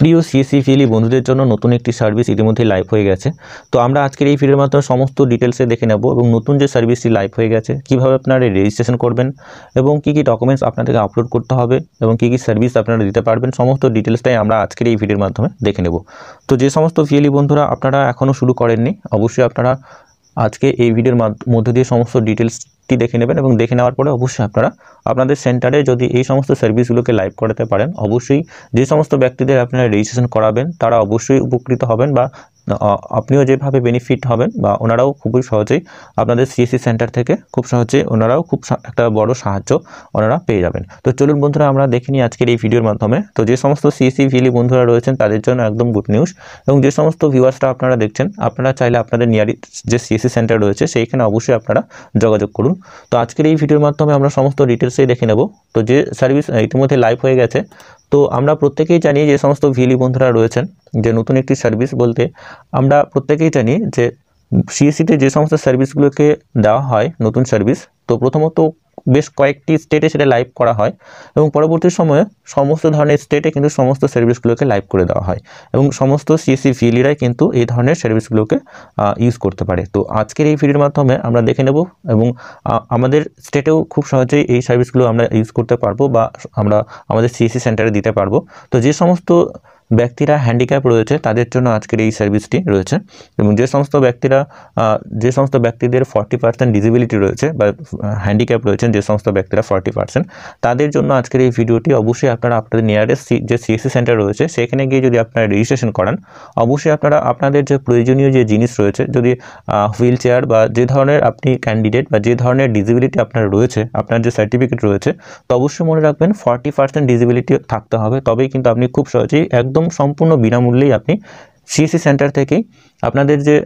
প্রিয় সিএসি ফিলি বন্ধুদের জন্য নতুন একটি সার্ভিস ইতিমধ্যেই লাইভ হয়ে গেছে তো আমরা আজকের এই ফিডের মাধ্যমে সমস্ত ডিটেলসে দেখে নেব এবং নতুন যে সার্ভিসটি লাইভ হয়ে গেছে কিভাবে আপনারা রেজিস্ট্রেশন করবেন এবং কি কি ডকুমেন্টস আপনাদেরকে আপলোড করতে হবে এবং কি কি সার্ভিস আপনারা দিতে পারবেন সমস্ত ডিটেলসটাই আমরা আজকের এই ভিডিওর মাধ্যমে দেখে নেব তো যে সমস্ত ফিএলি বন্ধুরা আপনারা এখনও শুরু করেননি অবশ্যই আপনারা আজকে এই ভিডিওর মধ্য দিয়ে সমস্ত ডিটেলসটি দেখে নেবেন এবং দেখে নেওয়ার পরে অবশ্যই আপনারা আপনাদের সেন্টারে যদি এই সমস্ত সার্ভিসগুলোকে লাইভ করাতে পারেন অবশ্যই যে সমস্ত ব্যক্তিদের আপনারা রেজিস্ট্রেশন করাবেন তারা অবশ্যই উপকৃত হবেন বা আপনিও যেভাবে বেনিফিট হবেন বা ওনারাও খুবই সহজেই আপনাদের সিএসসি সেন্টার থেকে খুব সহজেই ওনারাও খুব একটা বড় সাহায্য ওনারা পেয়ে যাবেন তো চলুন বন্ধুরা আমরা দেখে নিই আজকের এই ভিডিওর মাধ্যমে তো যে সমস্ত সিএসসি ভিলি বন্ধুরা রয়েছেন তাদের জন্য একদম গুড নিউজ এবং যে সমস্ত ভিউয়ার্সরা আপনারা দেখছেন আপনারা চাইলে আপনাদের নিয়ারি যে সিএসসি সেন্টার রয়েছে সেইখানে অবশ্যই আপনারা যোগাযোগ করুন তো আজকের এই ভিডিওর মাধ্যমে আমরা সমস্ত ডিটেলসেই দেখে নেব তো যে সার্ভিস ইতিমধ্যে লাইভ হয়ে গেছে তো আমরা প্রত্যেকেই জানি যে সমস্ত ভিলি বন্ধুরা রয়েছেন যে নতুন একটি সার্ভিস বলতে আমরা প্রত্যেকেই জানি যে সিএসিতে যে সমস্ত সার্ভিসগুলোকে দেওয়া হয় নতুন সার্ভিস তো প্রথমত বেশ কয়েকটি স্টেটে সেটা লাইভ করা হয় এবং পরবর্তী সময়ে সমস্ত ধরনের স্টেটে কিন্তু সমস্ত সার্ভিসগুলোকে লাইভ করে দেওয়া হয় এবং সমস্ত সিএসি ফিলিরাই কিন্তু এই ধরনের সার্ভিসগুলোকে ইউজ করতে পারে তো আজকের এই ফিলির মাধ্যমে আমরা দেখে নেব এবং আমাদের স্টেটেও খুব সহজেই এই সার্ভিসগুলো আমরা ইউজ করতে পারবো বা আমরা আমাদের সিএসি সেন্টারে দিতে পারবো তো যে সমস্ত ব্যক্তিরা হ্যান্ডিক্যাপ রয়েছে তাদের জন্য আজকের এই সার্ভিসটি রয়েছে এবং যে সমস্ত ব্যক্তিরা যে সমস্ত ব্যক্তিদের ফর্টি পার্সেন্ট ডিজিবিলিটি রয়েছে বা হ্যান্ডিক্যাপ রয়েছেন যে সমস্ত ব্যক্তিরা ফর্টি পার্সেন্ট তাদের জন্য আজকের এই ভিডিওটি অবশ্যই আপনারা আপনাদের নিয়ারেস্ট যে সিএসসি সেন্টার রয়েছে সেখানে গিয়ে যদি আপনারা রেজিস্ট্রেশন করান অবশ্যই আপনারা আপনাদের যে প্রয়োজনীয় যে জিনিস রয়েছে যদি হুইল চেয়ার বা যে ধরনের আপনি ক্যান্ডিডেট বা যে ধরনের ডিজিবিলিটি আপনার রয়েছে আপনার যে সার্টিফিকেট রয়েছে তো অবশ্যই মনে রাখবেন ফর্টি পার্সেন্ট ডিজিবিলিটি থাকতে হবে তবেই কিন্তু আপনি খুব সহজেই এক একদম সম্পূর্ণ বিনামূল্যেই আপনি সিএসসি সেন্টার e থেকেই আপনাদের যে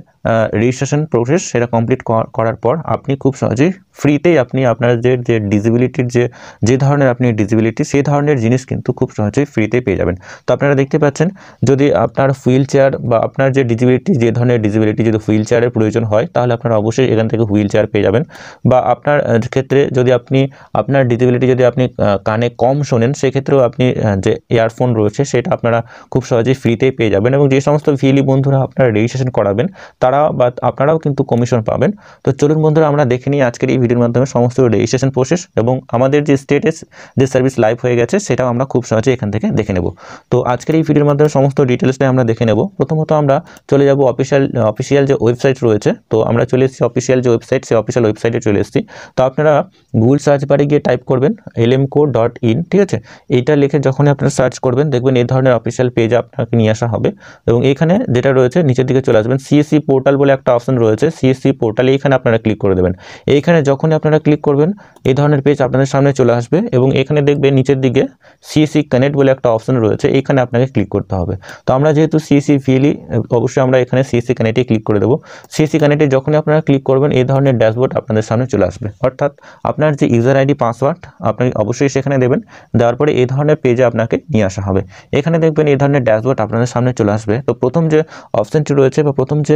রেজিস্ট্রেশন প্রসেস সেটা কমপ্লিট করার পর আপনি খুব সহজেই ফ্রিতেই আপনি আপনার যে যে ডিজিবিলিটির যে যে ধরনের আপনি ডিজিবিলিটি সেই ধরনের জিনিস কিন্তু খুব সহজেই ফ্রিতে পেয়ে যাবেন তো আপনারা দেখতে পাচ্ছেন যদি আপনার হুইল চেয়ার বা আপনার যে ডিজিবিলিটি যে ধরনের ডিজিবিলিটি যদি হুইল চেয়ারের প্রয়োজন হয় তাহলে আপনারা অবশ্যই এখান থেকে হুইল চেয়ার পেয়ে যাবেন বা আপনার ক্ষেত্রে যদি আপনি আপনার ডিজিবিলিটি যদি আপনি কানে কম শোনেন সেক্ষেত্রেও আপনি যে ইয়ারফোন রয়েছে সেটা আপনারা খুব সহজেই ফ্রিতেই পেয়ে যাবেন এবং যে সমস্ত ভিএলি বন্ধুরা আপনারা রেজিস্ট্রেশন অ্যাডমিশন করাবেন তারা বা আপনারাও কিন্তু কমিশন পাবেন তো চলুন বন্ধুরা আমরা দেখে নিই আজকের এই ভিডিওর মাধ্যমে সমস্ত রেজিস্ট্রেশন প্রসেস এবং আমাদের যে স্টেটাস যে সার্ভিস লাইভ হয়ে গেছে সেটাও আমরা খুব সহজে এখান থেকে দেখে নেব তো আজকের এই ভিডিওর মাধ্যমে সমস্ত ডিটেলসটাই আমরা দেখে নেব প্রথমত আমরা চলে যাব অফিসিয়াল অফিসিয়াল যে ওয়েবসাইট রয়েছে তো আমরা চলে এসেছি অফিসিয়াল যে ওয়েবসাইট সেই অফিসিয়াল ওয়েবসাইটে চলে এসেছি তো আপনারা গুগল সার্চ বারে গিয়ে টাইপ করবেন এলএমকো ডট ইন ঠিক আছে এইটা লিখে যখনই আপনারা সার্চ করবেন দেখবেন এই ধরনের অফিসিয়াল পেজ আপনাকে নিয়ে আসা হবে এবং এখানে যেটা রয়েছে নিচের দিকে চলে আসবেন সিএসসি পোর্টাল বলে একটা অপশন রয়েছে সিএসসি পোর্টাল এইখানে আপনারা ক্লিক করে দেবেন এইখানে যখনই আপনারা ক্লিক করবেন এই ধরনের পেজ আপনাদের সামনে চলে আসবে এবং এখানে দেখবেন নিচের দিকে সিএসসি কানেক্ট বলে একটা অপশন রয়েছে এইখানে আপনাকে ক্লিক করতে হবে তো আমরা যেহেতু সিএসসি ফিলি অবশ্যই আমরা এখানে সিএসসি কানেক্টে ক্লিক করে দেবো সিএসসি কানেক্টে যখনই আপনারা ক্লিক করবেন এই ধরনের ড্যাশবোর্ড আপনাদের সামনে চলে আসবে অর্থাৎ আপনার যে ইউজার আইডি পাসওয়ার্ড আপনি অবশ্যই সেখানে দেবেন দেওয়ার পরে এই ধরনের পেজে আপনাকে নিয়ে আসা হবে এখানে দেখবেন এই ধরনের ড্যাশবোর্ড আপনাদের সামনে চলে আসবে তো প্রথম যে অপশানটি রয়েছে রয়েছে বা প্রথম যে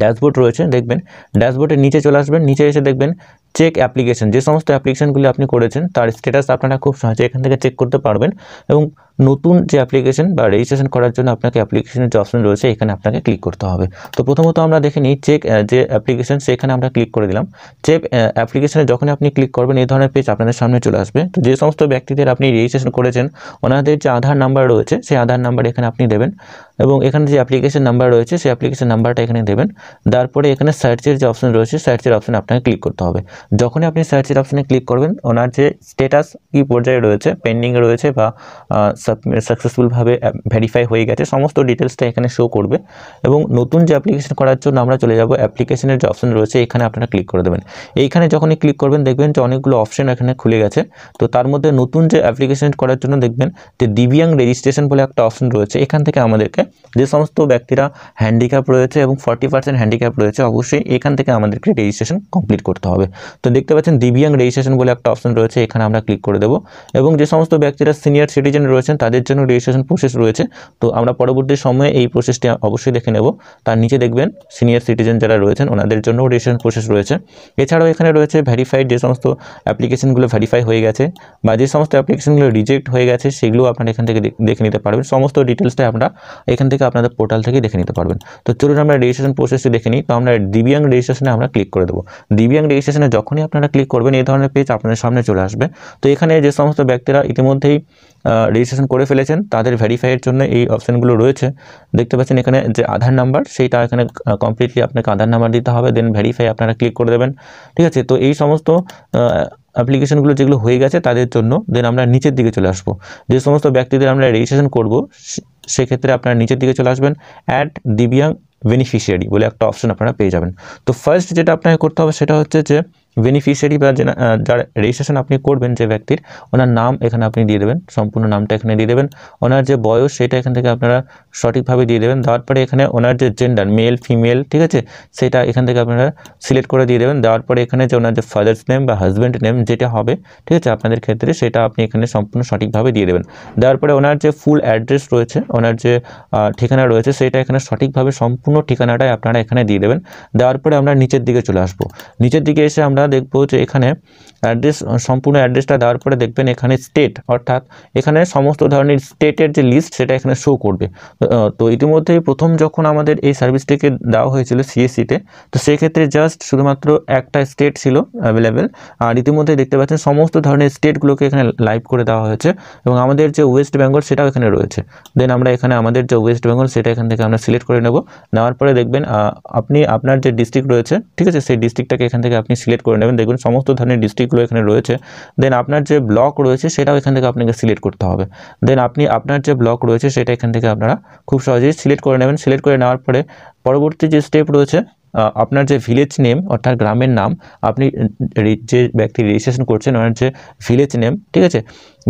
ড্যাশবোর্ড রয়েছে দেখবেন ড্যাশবোর্ডের নিচে চলে আসবেন নিচে এসে দেখবেন চেক অ্যাপ্লিকেশন যে সমস্ত অ্যাপ্লিকেশানগুলি আপনি করেছেন তার স্ট্যাটাস আপনারা খুব সহজে এখান থেকে চেক করতে পারবেন এবং নতুন যে অ্যাপ্লিকেশন বা রেজিস্ট্রেশন করার জন্য আপনাকে অ্যাপ্লিকেশনের যে অপশন রয়েছে এখানে আপনাকে ক্লিক করতে হবে তো প্রথমত আমরা দেখে নিই চেক যে অ্যাপ্লিকেশন সেখানে আমরা ক্লিক করে দিলাম চেক অ্যাপ্লিকেশনে যখন আপনি ক্লিক করবেন এই ধরনের পেজ আপনাদের সামনে চলে আসবে তো যে সমস্ত ব্যক্তিদের আপনি রেজিস্ট্রেশন করেছেন ওনাদের যে আধার নাম্বার রয়েছে সেই আধার নাম্বার এখানে আপনি দেবেন এবং এখানে যে অ্যাপ্লিকেশন নাম্বার রয়েছে সেই অ্যাপ্লিকেশান নাম্বারটা এখানে দেবেন তারপরে এখানে সার্চের যে অপশন রয়েছে সার্চের অপশন আপনাকে ক্লিক করতে হবে যখনই আপনি সার্চের অপশানে ক্লিক করবেন ওনার যে স্টেটাস কি পর্যায়ে রয়েছে পেন্ডিংয়ে রয়েছে বা সাকসেসফুলভাবে ভেরিফাই হয়ে গেছে সমস্ত ডিটেলসটা এখানে শো করবে এবং নতুন যে অ্যাপ্লিকেশন করার জন্য আমরা চলে যাব অ্যাপ্লিকেশনের যে অপশান রয়েছে এখানে আপনারা ক্লিক করে দেবেন এইখানে যখনই ক্লিক করবেন দেখবেন যে অনেকগুলো অপশান এখানে খুলে গেছে তো তার মধ্যে নতুন যে অ্যাপ্লিকেশন করার জন্য দেখবেন যে দিব্যাং রেজিস্ট্রেশন বলে একটা অপশন রয়েছে এখান থেকে আমাদেরকে যে সমস্ত ব্যক্তিরা হ্যান্ডিক্যাপ রয়েছে এবং ফর্টি পার্সেন্ট হ্যান্ডিক্যাপ রয়েছে অবশ্যই এখান থেকে আমাদেরকে রেজিস্ট্রেশন কমপ্লিট করতে হবে তো দেখতে পাচ্ছেন দিব্যাং রেজিস্ট্রেশন বলে একটা অপশন রয়েছে এখানে আমরা ক্লিক করে দেবো এবং যে সমস্ত ব্যক্তিরা সিনিয়র সিটিজেন রয়েছেন তাদের জন্য রেজিস্ট্রেশন প্রসেস রয়েছে তো আমরা পরবর্তী সময়ে এই প্রসেসটি অবশ্যই দেখে নেব তার নিচে দেখবেন সিনিয়র সিটিজেন যারা রয়েছেন ওনাদের জন্যও রেজিস্ট্রেশন প্রসেস রয়েছে এছাড়াও এখানে রয়েছে ভ্যারিফাইড যে সমস্ত অ্যাপ্লিকেশনগুলো ভ্যারিফাই হয়ে গেছে বা যে সমস্ত অ্যাপ্লিকেশনগুলো রিজেক্ট হয়ে গেছে সেগুলো আপনারা এখান থেকে দেখে নিতে পারবেন সমস্ত ডিটেলসটা আমরা এখান থেকে আপনাদের পোর্টাল থেকে দেখে নিতে পারবেন তো চলুন আমরা রেজিস্ট্রেশন প্রসেসটি দেখে নিই তো আমরা দিব্যাং রেজিস্ট্রেশনে আমরা ক্লিক করে দেবো দিব্যাং রেজিস্ট্রেশনে যখনই আপনারা ক্লিক করবেন এই ধরনের পেজ আপনাদের সামনে চলে আসবে তো এখানে যে সমস্ত ব্যক্তিরা ইতিমধ্যেই রেজিস্ট্রেশন করে ফেলেছেন তাদের ভেরিফাইয়ের জন্য এই অপশানগুলো রয়েছে দেখতে পাচ্ছেন এখানে যে আধার নাম্বার সেইটা এখানে কমপ্লিটলি আপনাকে আধার নাম্বার দিতে হবে দেন ভেরিফাই আপনারা ক্লিক করে দেবেন ঠিক আছে তো এই সমস্ত অ্যাপ্লিকেশনগুলো যেগুলো হয়ে গেছে তাদের জন্য দেন আমরা নিচের দিকে চলে আসবো যে সমস্ত ব্যক্তিদের আমরা রেজিস্ট্রেশন করব সেক্ষেত্রে আপনারা নিচের দিকে চলে আসবেন অ্যাট দিব্যাং বেনিফিশিয়ারি বলে একটা অপশন আপনারা পেয়ে যাবেন তো ফার্স্ট যেটা আপনাকে করতে হবে সেটা হচ্ছে যে বেনিফিশিয়ারি বা যার রেজিস্ট্রেশন আপনি করবেন যে ব্যক্তির ওনার নাম এখানে আপনি দিয়ে দেবেন সম্পূর্ণ নামটা এখানে দিয়ে দেবেন ওনার যে বয়স সেটা এখান থেকে আপনারা সঠিকভাবে দিয়ে দেবেন দেওয়ার পরে এখানে ওনার যে জেন্ডার মেল ফিমেল ঠিক আছে সেটা এখান থেকে আপনারা সিলেক্ট করে দিয়ে দেবেন দেওয়ার পরে এখানে যে ওনার যে ফাদার্স নেম বা হাজব্যান্ড নেম যেটা হবে ঠিক আছে আপনাদের ক্ষেত্রে সেটা আপনি এখানে সম্পূর্ণ সঠিকভাবে দিয়ে দেবেন দেওয়ার পরে ওনার যে ফুল অ্যাড্রেস রয়েছে ওনার যে ঠিকানা রয়েছে সেটা এখানে সঠিকভাবে সম্পূর্ণ ঠিকানাটাই আপনারা এখানে দিয়ে দেবেন দেওয়ার পরে আমরা নিচের দিকে চলে আসবো নিচের দিকে এসে আমরা দেখব যে এখানে অ্যাড্রেস সম্পূর্ণ অ্যাড্রেসটা দেওয়ার পরে দেখবেন এখানে স্টেট অর্থাৎ এখানে সমস্ত ধরনের স্টেটের যে লিস্ট সেটা এখানে শো করবে তো ইতিমধ্যে প্রথম যখন আমাদের এই সার্ভিসটিকে দেওয়া হয়েছিল সিএসসিতে তো সেক্ষেত্রে জাস্ট শুধুমাত্র একটা স্টেট ছিল অ্যাভেলেবেল আর ইতিমধ্যে দেখতে পাচ্ছেন সমস্ত ধরনের স্টেটগুলোকে এখানে লাইভ করে দেওয়া হয়েছে এবং আমাদের যে ওয়েস্ট বেঙ্গল সেটাও এখানে রয়েছে দেন আমরা এখানে আমাদের যে ওয়েস্ট বেঙ্গল সেটা এখান থেকে আমরা সিলেক্ট করে নেব নেওয়ার পরে দেখবেন আপনি আপনার যে ডিস্ট্রিক্ট রয়েছে ঠিক আছে সেই ডিস্ট্রিক্টটাকে এখান থেকে আপনি সিলেক্ট করে নেবেন দেখবেন সমস্ত ধরনের ডিস্ট্রিক্ট যেগুলো এখানে রয়েছে দেন আপনার যে ব্লক রয়েছে সেটাও এখান থেকে আপনাকে সিলেক্ট করতে হবে দেন আপনি আপনার যে ব্লক রয়েছে সেটা এখান থেকে আপনারা খুব সহজেই সিলেক্ট করে নেবেন সিলেক্ট করে নেওয়ার পরে পরবর্তী যে স্টেপ রয়েছে আপনার যে ভিলেজ নেম অর্থাৎ গ্রামের নাম আপনি যে ব্যক্তি রেজিস্ট্রেশন করছেন ওনার যে ভিলেজ নেম ঠিক আছে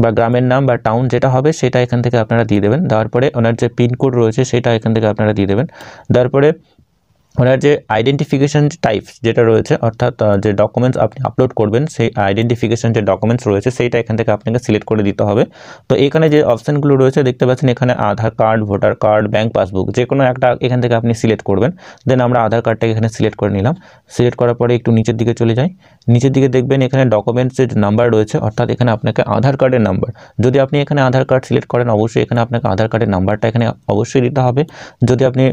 বা গ্রামের নাম বা টাউন যেটা হবে সেটা এখান থেকে আপনারা দিয়ে দেবেন তারপরে ওনার যে পিনকোড রয়েছে সেটা এখান থেকে আপনারা দিয়ে দেবেন তারপরে ওনার যে আইডেন্টিফিকেশান টাইপ যেটা রয়েছে অর্থাৎ যে ডকুমেন্টস আপনি আপলোড করবেন সেই আইডেন্টিফিকেশান যে ডকুমেন্টস রয়েছে সেইটা এখান থেকে আপনাকে সিলেক্ট করে দিতে হবে তো এখানে যে অপশানগুলো রয়েছে দেখতে পাচ্ছেন এখানে Aadhaar card voter card bank passbook যে কোনো একটা এখান থেকে আপনি সিলেক্ট করবেন দেন আমরা আধার কার্ডটাকে এখানে সিলেক্ট করে নিলাম সিলেক্ট করার পরে একটু নিচের দিকে চলে যাই নিচের দিকে দেখবেন এখানে ডকুমেন্টসের নাম্বার রয়েছে অর্থাৎ এখানে আপনাকে আধার কার্ডের নাম্বার যদি আপনি এখানে আধার কার্ড সিলেক্ট করেন অবশ্যই এখানে আপনাকে আধার কার্ডের নাম্বারটা এখানে অবশ্যই দিতে হবে যদি আপনি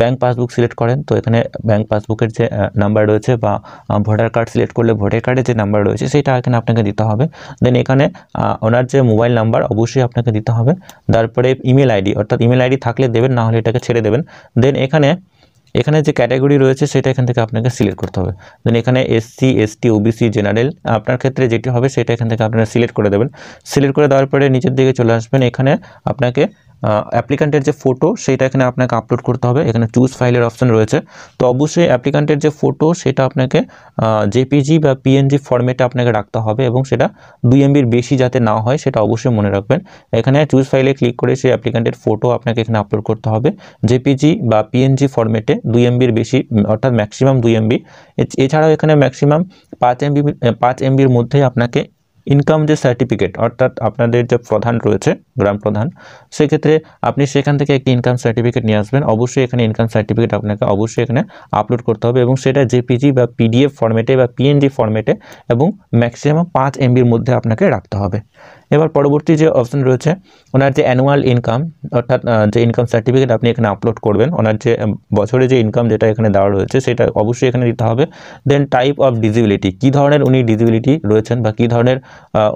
ব্যাঙ্ক পাসবুক সিলেক্ট করেন তো এখানে ব্যাঙ্ক পাসবুকের যে নাম্বার রয়েছে বা ভোটার কার্ড সিলেক্ট করলে ভোটার কার্ডের যে নাম্বার রয়েছে সেটা এখানে আপনাকে দিতে হবে দেন এখানে ওনার যে মোবাইল নাম্বার অবশ্যই আপনাকে দিতে হবে তারপরে ইমেল আইডি অর্থাৎ ইমেল আইডি থাকলে দেবেন নাহলে এটাকে ছেড়ে দেবেন দেন এখানে এখানে যে ক্যাটাগরি রয়েছে সেটা এখান থেকে আপনাকে সিলেক্ট করতে হবে দেন এখানে এসসি এসটি ওবিসি জেনারেল আপনার ক্ষেত্রে যেটি হবে সেটা এখান থেকে আপনারা সিলেক্ট করে দেবেন সিলেক্ট করে দেওয়ার পরে নিচের দিকে চলে আসবেন এখানে আপনাকে অ্যাপ্লিকান্টের যে ফটো সেটা এখানে আপনাকে আপলোড করতে হবে এখানে চুজ ফাইলের অপশন রয়েছে তো অবশ্যই অ্যাপ্লিকান্টের যে ফটো সেটা আপনাকে জেপিজি বা পিএনজি ফরম্যাটে আপনাকে রাখতে হবে এবং সেটা দুই এমবির বেশি যাতে না হয় সেটা অবশ্যই মনে রাখবেন এখানে চুজ ফাইলে ক্লিক করে সেই অ্যাপ্লিকান্টের ফটো আপনাকে এখানে আপলোড করতে হবে জেপিজি বা পিএনজি ফরম্যাটে দুই এমবির বেশি অর্থাৎ ম্যাক্সিমাম দুই এমবি এছাড়াও এখানে ম্যাক্সিমাম পাঁচ এমবি পাঁচ এমবির মধ্যে আপনাকে ইনকাম যে সার্টিফিকেট অর্থাৎ আপনাদের যে প্রধান রয়েছে গ্রাম প্রধান সেক্ষেত্রে আপনি সেখান থেকে একটি ইনকাম সার্টিফিকেট নিয়ে আসবেন অবশ্যই এখানে ইনকাম সার্টিফিকেট আপনাকে অবশ্যই এখানে আপলোড করতে হবে এবং সেটা জেপিজি বা পিডিএফ ফর্মেটে বা পিএনজি ফর্মেটে এবং ম্যাক্সিমাম পাঁচ এমবির মধ্যে আপনাকে রাখতে হবে এবার পরবর্তী যে অপশন রয়েছে ওনার যে অ্যানুয়াল ইনকাম অর্থাৎ যে ইনকাম সার্টিফিকেট আপনি এখানে আপলোড করবেন ওনার যে বছরে যে ইনকাম যেটা এখানে দেওয়া রয়েছে সেটা অবশ্যই এখানে দিতে হবে দেন টাইপ অফ ডিজিবিলিটি কী ধরনের উনি ডিজিবিলিটি রয়েছেন বা কী ধরনের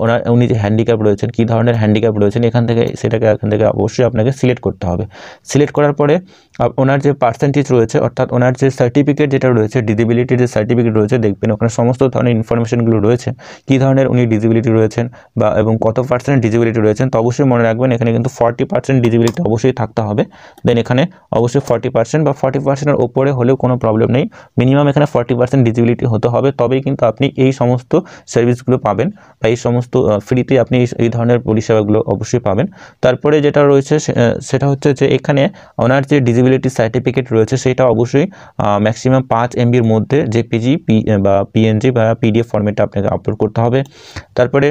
ওনার উনি যে হ্যান্ডিক্যাপ রয়েছেন কী ধরনের হ্যান্ডিক্যাপ রয়েছেন এখান থেকে সেটাকে এখান থেকে অবশ্যই আপনাকে সিলেক্ট করতে হবে সিলেক্ট করার পরে ওনার যে পার্সেন্টেজ রয়েছে অর্থাৎ ওনার যে সার্টিফিকেট যেটা রয়েছে ডিজিবিলিটির যে সার্টিফিকেট রয়েছে দেখবেন ওখানে সমস্ত ধরনের ইনফরমেশনগুলো রয়েছে কী ধরনের উনি ডিজিবিলিটি রয়েছেন বা এবং কত পার্সেন্ট ডিজিবিলিটি রয়েছেন তো অবশ্যই মনে রাখবেন এখানে কিন্তু ফর্টি পার্সেন্ট ডিজিবিলিটি অবশ্যই থাকতে হবে দেন এখানে অবশ্যই ফর্টি পার্সেন্ট বা ফর্টি পার্সেন্টের ওপরে হলেও কোনো প্রবলেম নেই মিনিমাম এখানে ফর্টি পার্সেন্ট ডিজিবিলিটি হতে হবে তবেই কিন্তু আপনি এই সমস্ত সার্ভিসগুলো পাবেন বা এই সমস্ত ফ্রিতে আপনি এই ধরনের পরিষেবাগুলো অবশ্যই পাবেন তারপরে যেটা রয়েছে সেটা হচ্ছে যে এখানে ওনার যে ডিজিবিলিটি সার্টিফিকেট রয়েছে সেটা অবশ্যই ম্যাক্সিমাম পাঁচ এমবির মধ্যে যে পিজি পি বা পিএনজি বা পিডিএফ ফর্মেটটা আপনাকে আপলোড করতে হবে তারপরে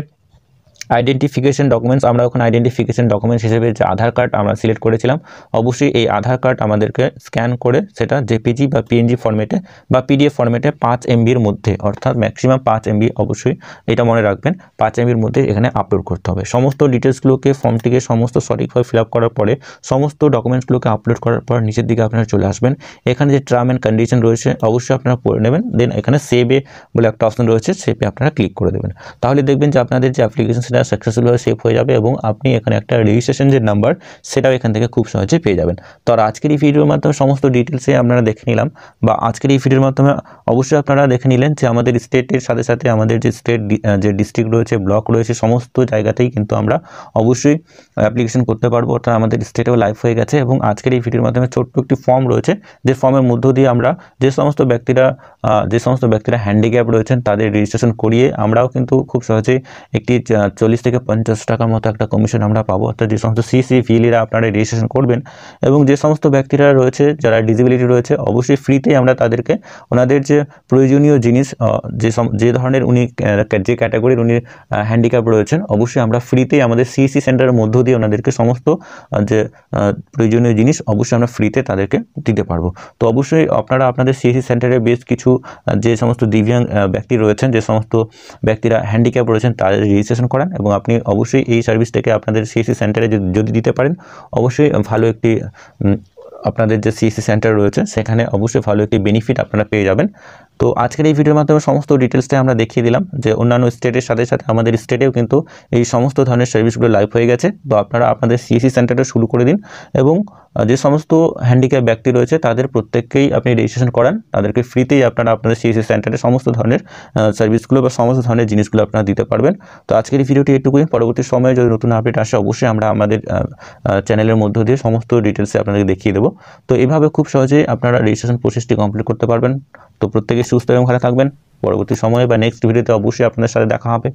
আইডেন্টিফিকেশান ডকুমেন্টস আমরা ওখানে আইডেন্টিফিকেশন ডকুমেন্টস হিসেবে যে আধার কার্ড আমরা সিলেক্ট করেছিলাম অবশ্যই এই আধার কার্ড আমাদেরকে স্ক্যান করে সেটা জেপিজি বা পিএনজি ফর্মেটে বা পিডিএফ ফর্মেটে পাঁচ এমবির মধ্যে অর্থাৎ ম্যাক্সিমাম পাঁচ এমবি অবশ্যই এটা মনে রাখবেন পাঁচ এমবির মধ্যে এখানে আপলোড করতে হবে সমস্ত ডিটেলসগুলোকে ফর্মটিকে সমস্ত সঠিকভাবে ফিল আপ করার পরে সমস্ত ডকুমেন্টসগুলোকে আপলোড করার পর নিচের দিকে আপনারা চলে আসবেন এখানে যে টার্ম অ্যান্ড কন্ডিশন রয়েছে অবশ্যই আপনারা পড়ে নেবেন দেন এখানে সেভে বলে একটা অপশন রয়েছে সেভে আপনারা ক্লিক করে দেবেন তাহলে দেখবেন যে আপনাদের যে অ্যাপ্লিকেশন সেটা সাকসেসফুলভাবে সেভ হয়ে যাবে এবং আপনি এখানে একটা রেজিস্ট্রেশন যে নাম্বার সেটাও এখান থেকে খুব সহজে পেয়ে যাবেন তো আর আজকের এই ভিডিওর মাধ্যমে সমস্ত ডিটেলসে আপনারা দেখে নিলাম বা আজকের এই ভিডিওর মাধ্যমে অবশ্যই আপনারা দেখে নিলেন যে আমাদের স্টেটের সাথে সাথে আমাদের যে স্টেট যে ডিস্ট্রিক্ট রয়েছে ব্লক রয়েছে সমস্ত জায়গাতেই কিন্তু আমরা অবশ্যই অ্যাপ্লিকেশন করতে পারবো অর্থাৎ আমাদের স্টেটেও লাইভ হয়ে গেছে এবং আজকের এই ভিডিওর মাধ্যমে ছোট্ট একটি ফর্ম রয়েছে যে ফর্মের মধ্য দিয়ে আমরা যে সমস্ত ব্যক্তিরা যে সমস্ত ব্যক্তিরা হ্যান্ডিক্যাপ রয়েছেন তাদের রেজিস্ট্রেশন করিয়ে আমরাও কিন্তু খুব সহজেই একটি চল্লিশ থেকে পঞ্চাশ টাকার মতো একটা কমিশন আমরা পাবো অর্থাৎ যে সমস্ত সিসি ফিলিরা আপনারা রেজিস্ট্রেশন করবেন এবং যে সমস্ত ব্যক্তিরা রয়েছে যারা ডিজিবিলিটি রয়েছে অবশ্যই ফ্রিতে আমরা তাদেরকে ওনাদের যে প্রয়োজনীয় জিনিস যে যে ধরনের উনি যে ক্যাটাগরির উনি হ্যান্ডিক্যাপ রয়েছেন অবশ্যই আমরা ফ্রিতেই আমাদের সিসি সেন্টারের মধ্য দিয়ে ওনাদেরকে সমস্ত যে প্রয়োজনীয় জিনিস অবশ্যই আমরা ফ্রিতে তাদেরকে দিতে পারবো তো অবশ্যই আপনারা আপনাদের সিএসি সেন্টারে বেশ কিছু যে সমস্ত দিব্যাং ব্যক্তি রয়েছেন যে সমস্ত ব্যক্তিরা হ্যান্ডিক্যাপ রয়েছেন তাদের রেজিস্ট্রেশন করান এবং আপনি অবশ্যই এই সার্ভিসটাকে আপনাদের সিএসি সেন্টারে যদি দিতে পারেন অবশ্যই ভালো একটি আপনাদের যে সিএসি সেন্টার রয়েছে সেখানে অবশ্যই ভালো একটি বেনিফিট আপনারা পেয়ে যাবেন তো আজকের এই ভিডিওর মাধ্যমে সমস্ত ডিটেলসটা আমরা দেখিয়ে দিলাম যে অন্যান্য স্টেটের সাথে সাথে আমাদের স্টেটেও কিন্তু এই সমস্ত ধরনের সার্ভিসগুলো লাইভ হয়ে গেছে তো আপনারা আপনাদের সিএসি e সেন্টারটা শুরু করে দিন এবং যে সমস্ত হ্যান্ডিক্যাপ ব্যক্তি রয়েছে তাদের প্রত্যেককেই আপনি রেজিস্ট্রেশন করান তাদেরকে ফ্রিতেই আপনারা আপনাদের সিএসি e সেন্টারে সমস্ত ধরনের সার্ভিসগুলো বা সমস্ত ধরনের জিনিসগুলো আপনারা দিতে পারবেন তো আজকের এই ভিডিওটি এটুকুই পরবর্তী সময়ে যদি নতুন আপডেট আসে অবশ্যই আমরা আমাদের চ্যানেলের মধ্য দিয়ে সমস্ত ডিটেলসে আপনাদেরকে দেখিয়ে দেবো তো এভাবে খুব সহজেই আপনারা রেজিস্ট্রেশন প্রসেসটি কমপ্লিট করতে পারবেন তো প্রত্যেকে সুস্থ এবং ভালো থাকবেন পরবর্তী সময়ে বা নেক্সট ভিডিওতে অবশ্যই আপনাদের সাথে দেখা হবে